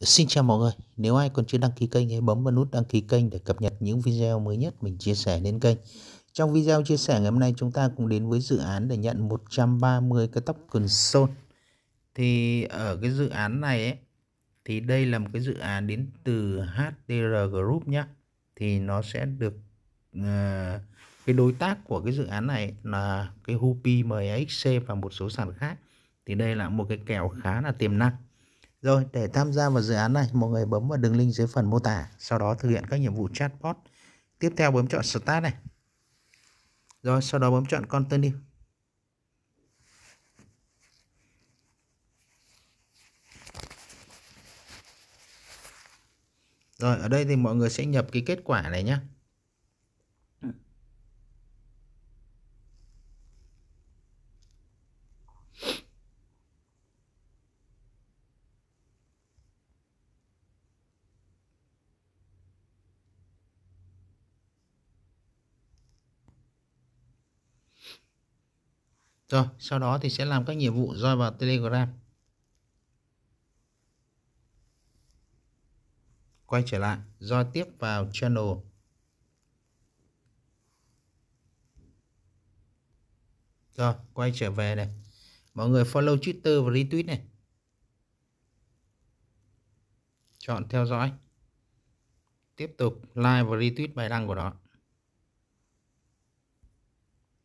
Xin chào mọi người, nếu ai còn chưa đăng ký kênh hãy bấm vào nút đăng ký kênh để cập nhật những video mới nhất mình chia sẻ lên kênh. Trong video chia sẻ ngày hôm nay chúng ta cùng đến với dự án để nhận 130 cái tóc cần sôn. Thì ở cái dự án này ấy, thì đây là một cái dự án đến từ htr Group nhé. Thì nó sẽ được uh, cái đối tác của cái dự án này là cái Hupi MXC và một số sàn khác. Thì đây là một cái kèo khá là tiềm năng. Rồi, để tham gia vào dự án này, mọi người bấm vào đường link dưới phần mô tả, sau đó thực hiện các nhiệm vụ chatbot. Tiếp theo bấm chọn Start này. Rồi, sau đó bấm chọn Continue. Rồi, ở đây thì mọi người sẽ nhập cái kết quả này nhé. Rồi, sau đó thì sẽ làm các nhiệm vụ roi vào Telegram. Quay trở lại, roi tiếp vào channel. Rồi, quay trở về này. Mọi người follow Twitter và retweet này. Chọn theo dõi. Tiếp tục like và retweet bài đăng của nó.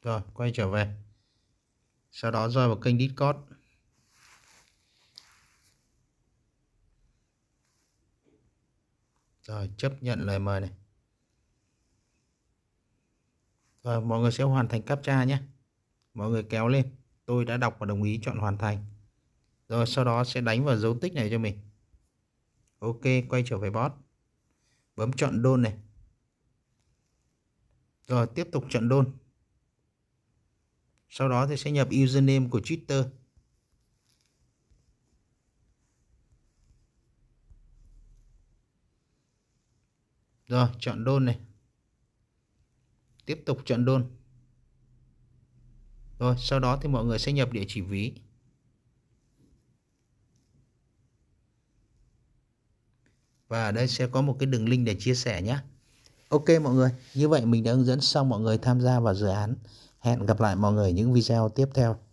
Rồi, quay trở về sau đó join vào kênh Discord rồi chấp nhận lời mời này rồi mọi người sẽ hoàn thành captcha nhé mọi người kéo lên tôi đã đọc và đồng ý chọn hoàn thành rồi sau đó sẽ đánh vào dấu tích này cho mình ok quay trở về bot bấm chọn đôn này rồi tiếp tục chọn đôn sau đó thì sẽ nhập username của Twitter. Rồi, chọn đôn này. Tiếp tục chọn đôn. Rồi, sau đó thì mọi người sẽ nhập địa chỉ ví. Và ở đây sẽ có một cái đường link để chia sẻ nhé. Ok mọi người, như vậy mình đã hướng dẫn xong mọi người tham gia vào dự án Hẹn gặp lại mọi người những video tiếp theo.